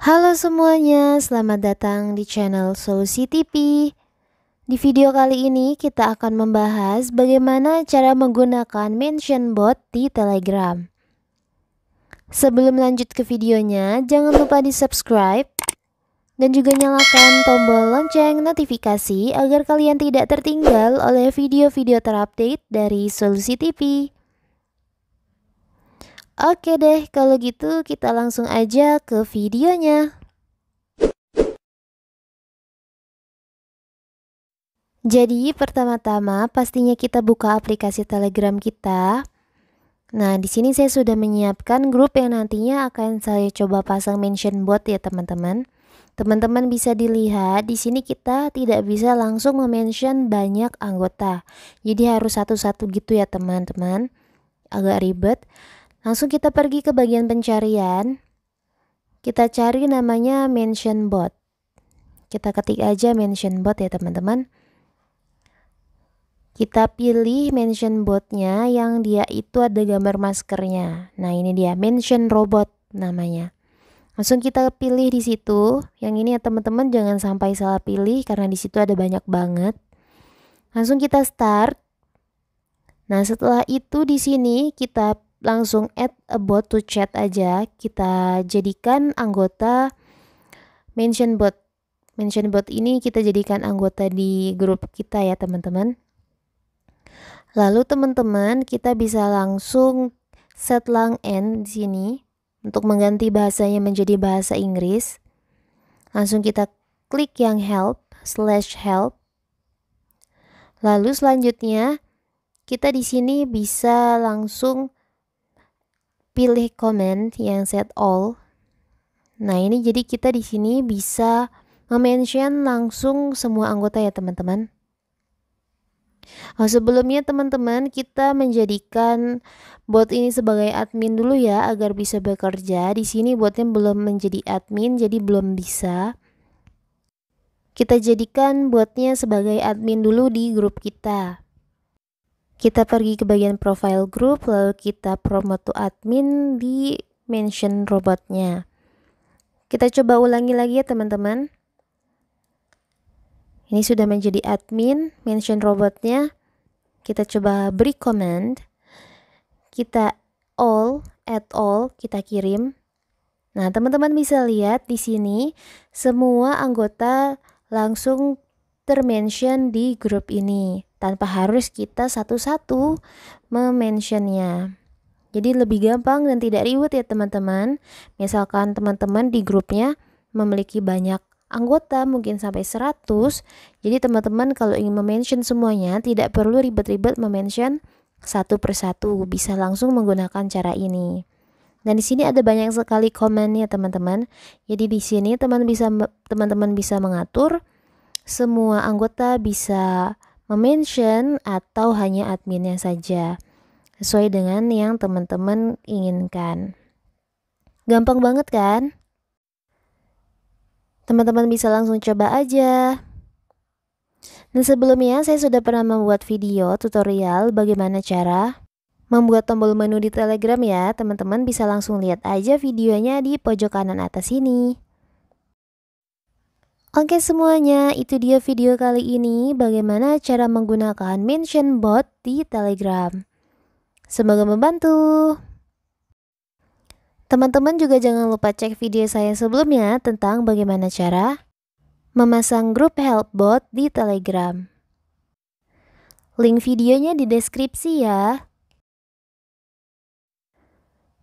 Halo semuanya, selamat datang di channel Solusi TV. Di video kali ini kita akan membahas bagaimana cara menggunakan mention bot di Telegram. Sebelum lanjut ke videonya, jangan lupa di-subscribe dan juga nyalakan tombol lonceng notifikasi agar kalian tidak tertinggal oleh video-video terupdate dari Solusi TV. Oke deh, kalau gitu kita langsung aja ke videonya. Jadi pertama-tama pastinya kita buka aplikasi Telegram kita. Nah, di sini saya sudah menyiapkan grup yang nantinya akan saya coba pasang mention bot ya, teman-teman. Teman-teman bisa dilihat di sini kita tidak bisa langsung mention banyak anggota. Jadi harus satu-satu gitu ya, teman-teman. Agak ribet. Langsung kita pergi ke bagian pencarian. Kita cari namanya mention bot. Kita ketik aja mention bot ya teman-teman. Kita pilih mention botnya yang dia itu ada gambar maskernya. Nah ini dia mention robot namanya. Langsung kita pilih di situ. Yang ini ya teman-teman jangan sampai salah pilih karena di situ ada banyak banget. Langsung kita start. Nah setelah itu di sini kita langsung add a bot to chat aja. Kita jadikan anggota mention bot. Mention bot ini kita jadikan anggota di grup kita ya teman-teman. Lalu teman-teman kita bisa langsung set lang n di sini untuk mengganti bahasanya menjadi bahasa Inggris. Langsung kita klik yang help slash help. Lalu selanjutnya kita di sini bisa langsung pilih comment yang set all. Nah, ini jadi kita di sini bisa mention langsung semua anggota ya, teman-teman. Nah, sebelumnya teman-teman kita menjadikan bot ini sebagai admin dulu ya agar bisa bekerja. Di sini botnya belum menjadi admin jadi belum bisa. Kita jadikan botnya sebagai admin dulu di grup kita kita pergi ke bagian profile group lalu kita promote to admin di mention robotnya kita coba ulangi lagi ya teman-teman ini sudah menjadi admin mention robotnya kita coba beri command kita all at all kita kirim nah teman-teman bisa lihat di sini semua anggota langsung termention di grup ini tanpa harus kita satu-satu mementionnya. Jadi lebih gampang dan tidak ribet ya teman-teman. Misalkan teman-teman di grupnya memiliki banyak anggota mungkin sampai 100. Jadi teman-teman kalau ingin memention semuanya tidak perlu ribet-ribet memention satu persatu, bisa langsung menggunakan cara ini. Dan di sini ada banyak sekali komen ya teman-teman. Jadi di sini teman bisa teman-teman bisa mengatur semua anggota bisa memention atau hanya adminnya saja sesuai dengan yang teman-teman inginkan. Gampang banget kan? Teman-teman bisa langsung coba aja. Nah sebelumnya saya sudah pernah membuat video tutorial bagaimana cara membuat tombol menu di Telegram ya. Teman-teman bisa langsung lihat aja videonya di pojok kanan atas ini. Oke semuanya, itu dia video kali ini bagaimana cara menggunakan mention bot di Telegram. Semoga membantu. Teman-teman juga jangan lupa cek video saya sebelumnya tentang bagaimana cara memasang grup help bot di Telegram. Link videonya di deskripsi ya.